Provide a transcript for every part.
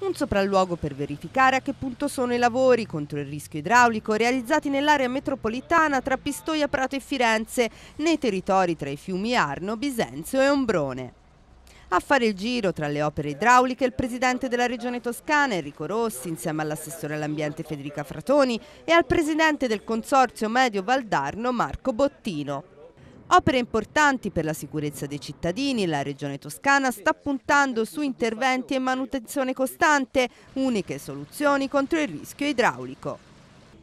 Un sopralluogo per verificare a che punto sono i lavori contro il rischio idraulico realizzati nell'area metropolitana tra Pistoia, Prato e Firenze, nei territori tra i fiumi Arno, Bisenzio e Ombrone. A fare il giro tra le opere idrauliche il presidente della regione toscana Enrico Rossi insieme all'assessore all'ambiente Federica Fratoni e al presidente del consorzio Medio Valdarno Marco Bottino. Opere importanti per la sicurezza dei cittadini, la Regione Toscana sta puntando su interventi e manutenzione costante, uniche soluzioni contro il rischio idraulico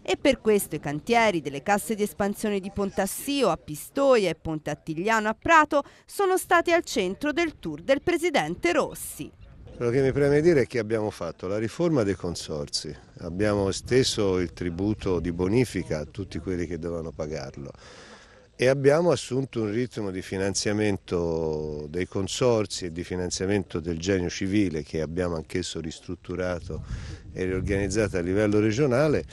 e per questo i cantieri delle casse di espansione di Pontassio a Pistoia e Ponte Attigliano a Prato sono stati al centro del tour del presidente Rossi. Quello che mi preme dire è che abbiamo fatto la riforma dei consorzi, abbiamo esteso il tributo di bonifica a tutti quelli che dovevano pagarlo, e abbiamo assunto un ritmo di finanziamento dei consorsi e di finanziamento del genio civile che abbiamo anch'esso ristrutturato e riorganizzato a livello regionale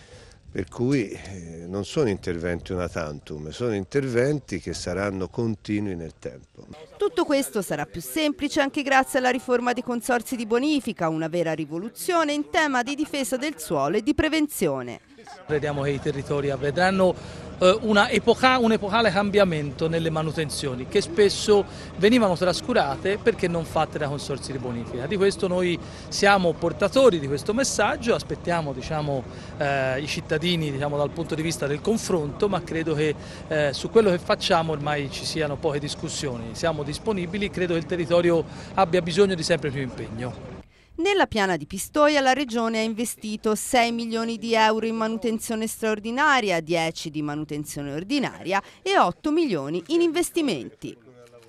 per cui eh, non sono interventi una tantum, sono interventi che saranno continui nel tempo. Tutto questo sarà più semplice anche grazie alla riforma dei consorsi di bonifica, una vera rivoluzione in tema di difesa del suolo e di prevenzione. Crediamo che i territori avvedranno eh, epoca, un epocale cambiamento nelle manutenzioni che spesso venivano trascurate perché non fatte da consorzi di bonifica. Di questo noi siamo portatori di questo messaggio, aspettiamo diciamo, eh, i cittadini diciamo, dal punto di vista del confronto, ma credo che eh, su quello che facciamo ormai ci siano poche discussioni. Siamo disponibili, credo che il territorio abbia bisogno di sempre più impegno. Nella piana di Pistoia la Regione ha investito 6 milioni di euro in manutenzione straordinaria, 10 di manutenzione ordinaria e 8 milioni in investimenti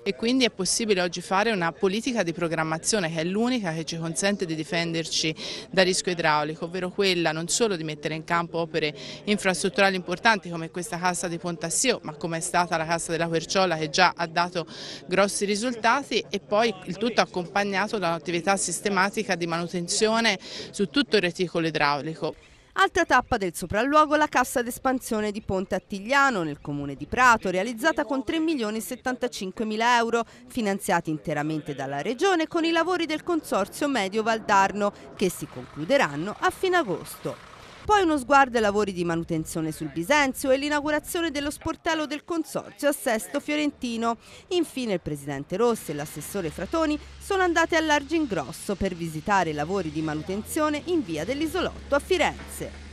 e quindi è possibile oggi fare una politica di programmazione che è l'unica che ci consente di difenderci da rischio idraulico, ovvero quella non solo di mettere in campo opere infrastrutturali importanti come questa cassa di Pontassio, ma come è stata la cassa della Querciolla che già ha dato grossi risultati e poi il tutto accompagnato da un'attività sistematica di manutenzione su tutto il reticolo idraulico. Altra tappa del sopralluogo la cassa d'espansione di Ponte Attigliano nel comune di Prato, realizzata con 3 milioni e 75 mila euro, finanziati interamente dalla regione con i lavori del consorzio Medio Valdarno, che si concluderanno a fine agosto. Poi uno sguardo ai lavori di manutenzione sul Bisenzio e l'inaugurazione dello sportello del consorzio a Sesto Fiorentino. Infine il presidente Rossi e l'assessore Fratoni sono andati all'Argingrosso per visitare i lavori di manutenzione in via dell'Isolotto a Firenze.